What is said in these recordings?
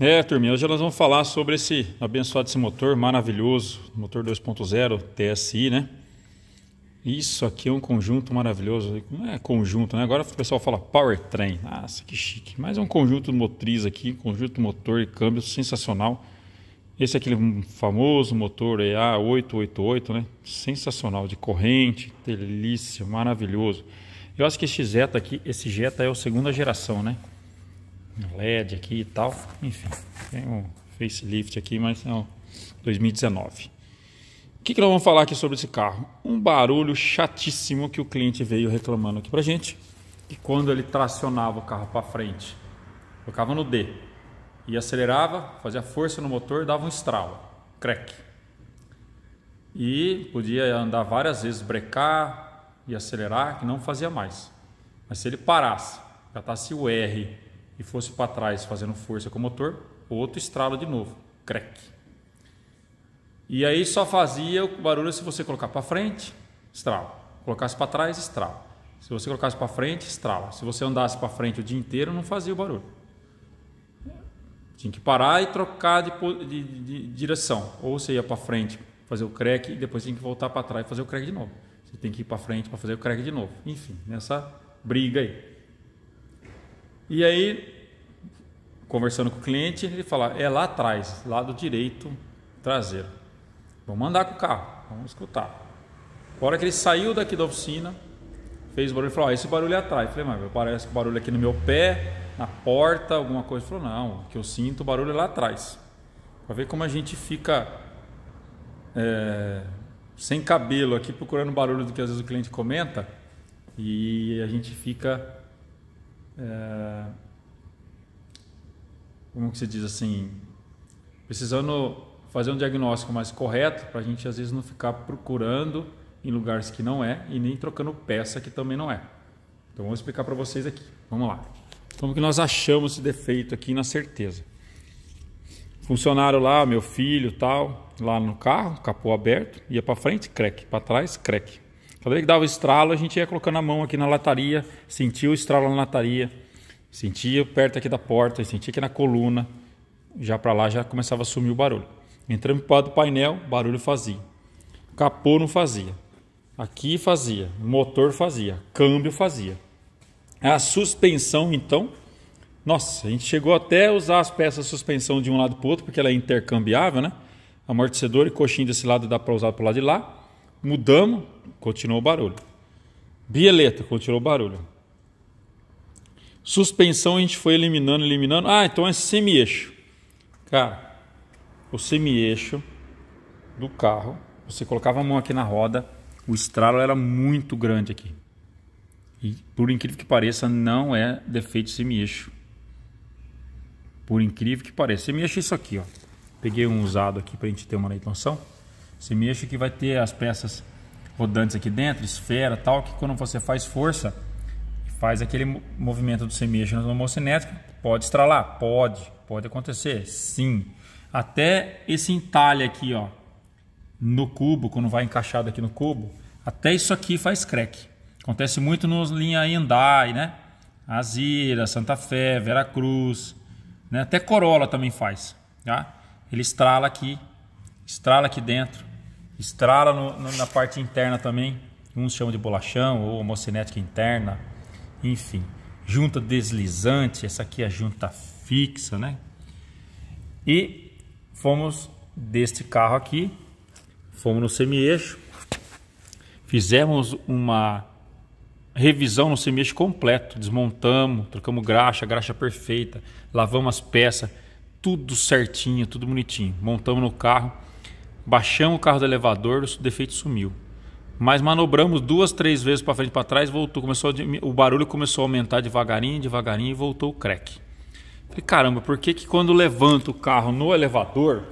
É, turminha, hoje nós vamos falar sobre esse abençoado esse motor maravilhoso, motor 2.0 TSI, né? Isso aqui é um conjunto maravilhoso, não é conjunto, né? Agora o pessoal fala powertrain, nossa, que chique. Mas é um conjunto motriz aqui, conjunto motor e câmbio sensacional. Esse é aquele famoso motor EA888, né? Sensacional, de corrente, delícia, maravilhoso. Eu acho que esse Jetta aqui, esse Jetta é a segunda geração, né? LED aqui e tal. Enfim, tem um facelift aqui, mas é 2019. O que, que nós vamos falar aqui sobre esse carro? Um barulho chatíssimo que o cliente veio reclamando aqui pra gente. Que quando ele tracionava o carro para frente, tocava no D e acelerava, fazia força no motor, dava um estralo, crack. E podia andar várias vezes, brecar e acelerar, que não fazia mais. Mas se ele parasse, catasse o R e fosse para trás fazendo força com o motor, outro estralo de novo, crack. E aí só fazia o barulho se você colocar para frente, estralo. Colocasse para trás, estralo. Se você colocasse para frente, estrala. Se você andasse para frente o dia inteiro, não fazia o barulho. Tinha que parar e trocar de, de, de direção. Ou você ia para frente fazer o crack e depois tinha que voltar para trás e fazer o crack de novo. Você tem que ir para frente para fazer o crack de novo. Enfim, nessa briga aí. E aí, conversando com o cliente, ele fala: é lá atrás, lado direito traseiro. Vamos andar com o carro, vamos escutar. A hora que ele saiu daqui da oficina, fez barulho, e falou: esse barulho é atrás. Eu falei: mas parece que barulho é aqui no meu pé, na porta, alguma coisa. Ele falou: não, o que eu sinto o barulho é lá atrás. Para ver como a gente fica é, sem cabelo aqui procurando barulho do que às vezes o cliente comenta e a gente fica é, como que se diz assim, precisando fazer um diagnóstico mais correto para a gente às vezes não ficar procurando em lugares que não é e nem trocando peça que também não é. Então vou explicar para vocês aqui. Vamos lá. Como que nós achamos esse defeito aqui na certeza? Funcionário lá, meu filho, tal, lá no carro, capô aberto, ia para frente, creque, para trás, creque. Falei vez que dava o estralo, a gente ia colocando a mão aqui na lataria, sentia o estralo na lataria, sentia perto aqui da porta, sentia aqui na coluna, já para lá já começava a sumir o barulho. Entramos para do painel, barulho fazia. Capô não fazia. Aqui fazia, motor fazia, câmbio fazia. A suspensão, então, nossa, a gente chegou até a usar as peças de suspensão de um lado para o outro, porque ela é intercambiável, né? Amortecedor e coxinha desse lado dá para usar para o lado de lá. Mudamos, continuou o barulho. Bieleta, continuou o barulho. Suspensão a gente foi eliminando, eliminando. Ah, então é semi-eixo. Cara, o semi-eixo do carro, você colocava a mão aqui na roda, o estralo era muito grande aqui. E por incrível que pareça, não é defeito semi-eixo. Por incrível que pareça. Semi-eixo é isso aqui, ó. Peguei um usado aqui para a gente ter uma noção. Você mexe que vai ter as peças rodantes aqui dentro, esfera tal, que quando você faz força, faz aquele movimento do semeixo no homocinético, pode estralar? Pode, pode acontecer, sim. Até esse entalhe aqui, ó, no cubo, quando vai encaixado aqui no cubo, até isso aqui faz crack. Acontece muito nos linha Hyundai, né? Azira, Santa Fé, Veracruz, né? até Corolla também faz, tá? Ele estrala aqui, estrala aqui dentro. Estrala no, no, na parte interna também, uns chamam de bolachão ou homocinética interna, enfim. Junta deslizante, essa aqui é a junta fixa, né? E fomos deste carro aqui, fomos no semi-eixo, fizemos uma revisão no semi-eixo completo, desmontamos, trocamos graxa, graxa perfeita, lavamos as peças, tudo certinho, tudo bonitinho. Montamos no carro, Baixamos o carro do elevador, o defeito sumiu. Mas manobramos duas, três vezes para frente e para trás, voltou, começou o barulho começou a aumentar devagarinho, devagarinho e voltou o crack. Falei, caramba, por que, que quando levanto o carro no elevador,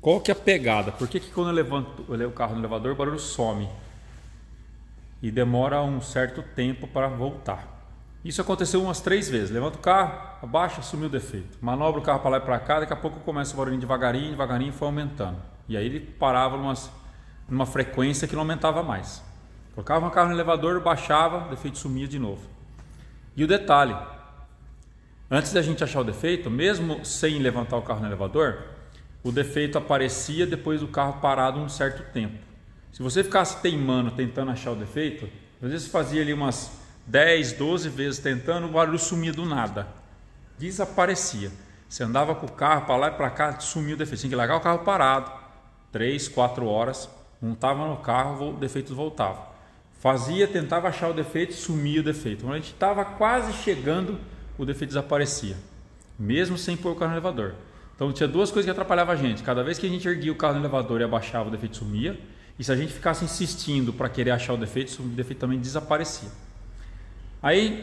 qual que é a pegada? Por que, que quando eu levanto o carro no elevador, o barulho some? E demora um certo tempo para voltar. Isso aconteceu umas três vezes. Levanta o carro, abaixa, sumiu o defeito. Manobra o carro para lá e para cá, daqui a pouco começa o barulhinho devagarinho, devagarinho, foi aumentando. E aí ele parava numas, numa frequência que não aumentava mais. Colocava o carro no elevador, baixava, o defeito sumia de novo. E o detalhe, antes da gente achar o defeito, mesmo sem levantar o carro no elevador, o defeito aparecia depois do carro parado um certo tempo. Se você ficasse teimando, tentando achar o defeito, às vezes fazia ali umas 10, 12 vezes tentando, o barulho sumia do nada. Desaparecia. Você andava com o carro para lá e para cá, sumiu o defeito. Tinha que largar o carro parado. 3, 4 horas, montava no carro, o defeito voltava. Fazia, tentava achar o defeito, sumia o defeito. Quando a gente estava quase chegando, o defeito desaparecia. Mesmo sem pôr o carro no elevador. Então tinha duas coisas que atrapalhavam a gente. Cada vez que a gente erguia o carro no elevador e abaixava, o defeito sumia. E se a gente ficasse insistindo para querer achar o defeito, o defeito também desaparecia. Aí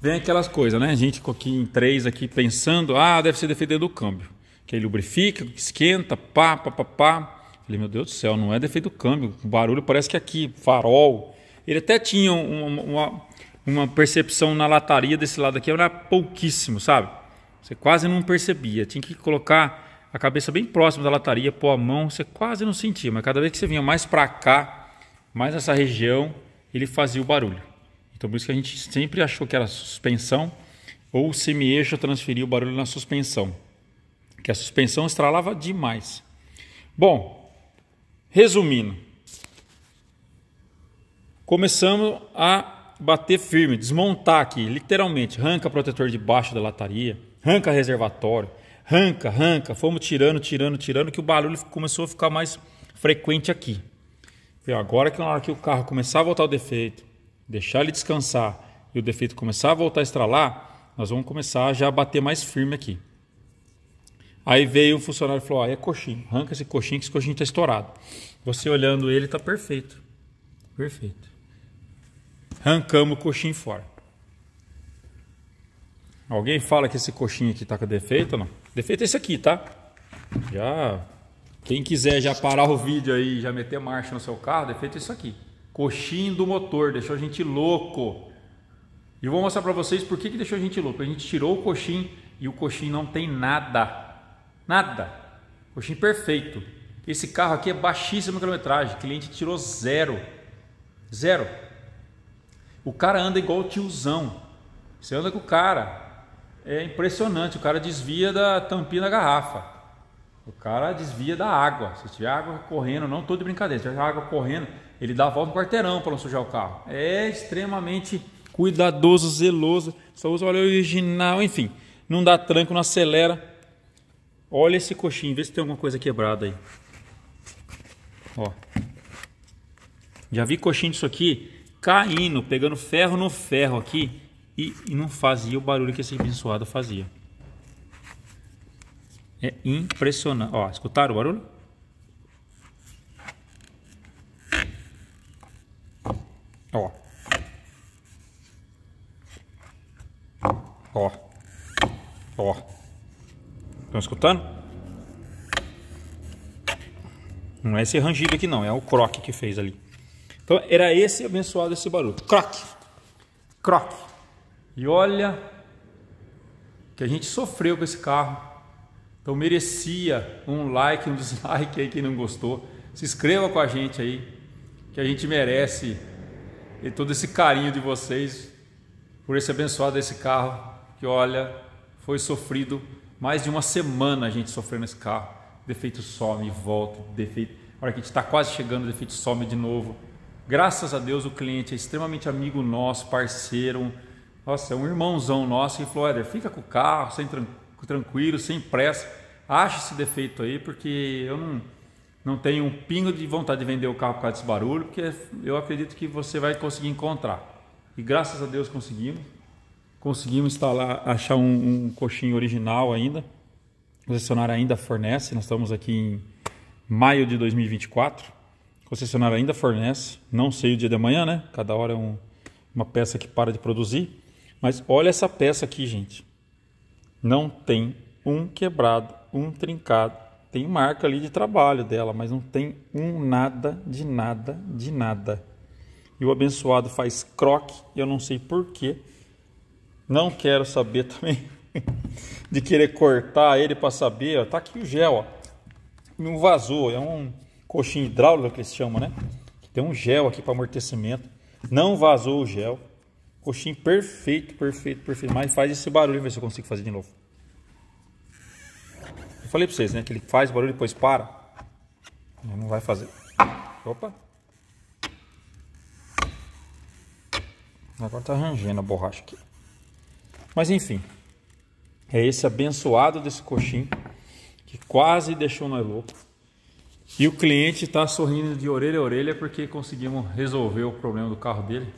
vem aquelas coisas, né? A gente ficou aqui em três aqui pensando, ah, deve ser defeito do câmbio. Que ele lubrifica, esquenta, pá, pá, pá, pá. Falei, meu Deus do céu, não é defeito do câmbio. O barulho parece que aqui, farol. Ele até tinha uma, uma, uma percepção na lataria desse lado aqui, era pouquíssimo, sabe? Você quase não percebia. Tinha que colocar a cabeça bem próxima da lataria, pôr a mão, você quase não sentia. Mas cada vez que você vinha mais para cá, mais nessa região, ele fazia o barulho. Então, por isso que a gente sempre achou que era suspensão ou o semi-eixo transferia o barulho na suspensão, que a suspensão estralava demais. Bom, resumindo, começamos a bater firme, desmontar aqui, literalmente, arranca protetor de baixo da lataria, arranca reservatório, arranca, arranca, fomos tirando, tirando, tirando, que o barulho começou a ficar mais frequente aqui. Agora que na hora que o carro começar a voltar o defeito, deixar ele descansar e o defeito começar a voltar a estralar, nós vamos começar já a bater mais firme aqui. Aí veio o funcionário e falou: ah, é coxinho, arranca esse coxinho, que esse coxinho está estourado. Você olhando ele, está perfeito. Perfeito. Arrancamos o coxinho fora. Alguém fala que esse coxinho aqui está com defeito ou não? Defeito é esse aqui, tá? Já. Quem quiser já parar o vídeo aí e já meter marcha no seu carro, defeito é isso aqui. Coxim do motor, deixou a gente louco. E vou mostrar para vocês por que, que deixou a gente louco. A gente tirou o coxim e o coxim não tem nada. Nada. Coxim perfeito. Esse carro aqui é baixíssima quilometragem. O cliente tirou zero. Zero. O cara anda igual o tiozão. Você anda com o cara. É impressionante. O cara desvia da tampinha da garrafa. O cara desvia da água. Se tiver água correndo, não estou de brincadeira, se tiver água correndo, ele dá a volta no quarteirão para não sujar o carro. É extremamente cuidadoso, zeloso. Só usa óleo original, enfim. Não dá tranco, não acelera. Olha esse coxinho, vê se tem alguma coisa quebrada aí. Ó. Já vi coxinho disso aqui caindo, pegando ferro no ferro aqui e, e não fazia o barulho que esse abençoado fazia. É impressionante. Ó, escutaram o barulho? Ó. Ó. Ó. Estão escutando? Não é esse rangido aqui não, é o croque que fez ali. Então era esse abençoado esse barulho. Croque. Croque. E olha que a gente sofreu com esse carro. Então merecia um like, um dislike aí quem não gostou. Se inscreva com a gente aí, que a gente merece e todo esse carinho de vocês por esse abençoado esse carro que olha foi sofrido mais de uma semana a gente sofrendo esse carro defeito some volta defeito olha hora que a gente está quase chegando defeito some de novo graças a Deus o cliente é extremamente amigo nosso parceiro nossa é um irmãozão nosso e falou Éder fica com o carro sem tranquilo sem pressa acha esse defeito aí porque eu não não tem um pingo de vontade de vender o carro por causa desse barulho, porque eu acredito que você vai conseguir encontrar. E graças a Deus conseguimos. Conseguimos instalar, achar um, um coxinho original ainda. O concessionário ainda fornece, nós estamos aqui em maio de 2024. O concessionário ainda fornece, não sei o dia de amanhã, né? Cada hora é um, uma peça que para de produzir. Mas olha essa peça aqui, gente. Não tem um quebrado, um trincado, tem marca ali de trabalho dela, mas não tem um nada de nada de nada. E o abençoado faz croque, eu não sei porquê. Não quero saber também de querer cortar ele para saber. Ó, tá aqui o gel, ó. Não vazou, é um coxinho hidráulico que eles chamam, né? Tem um gel aqui para amortecimento. Não vazou o gel. Coxinho perfeito, perfeito, perfeito. Mas faz esse barulho, ver se eu consigo fazer de novo. Eu falei para vocês, né? Que ele faz barulho e depois para. Não vai fazer. Opa! Agora tá rangendo a borracha aqui. Mas enfim. É esse abençoado desse coxinho que quase deixou nós louco. E o cliente está sorrindo de orelha a orelha porque conseguimos resolver o problema do carro dele.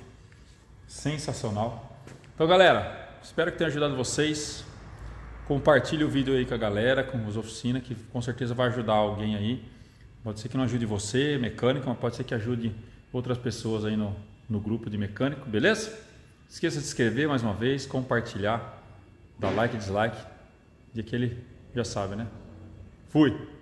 Sensacional. Então, galera, espero que tenha ajudado vocês. Compartilhe o vídeo aí com a galera, com os oficinas, que com certeza vai ajudar alguém aí. Pode ser que não ajude você, mecânico, mas pode ser que ajude outras pessoas aí no, no grupo de mecânico, beleza? Esqueça de se inscrever mais uma vez, compartilhar, dar like, e dislike. E aquele já sabe, né? Fui!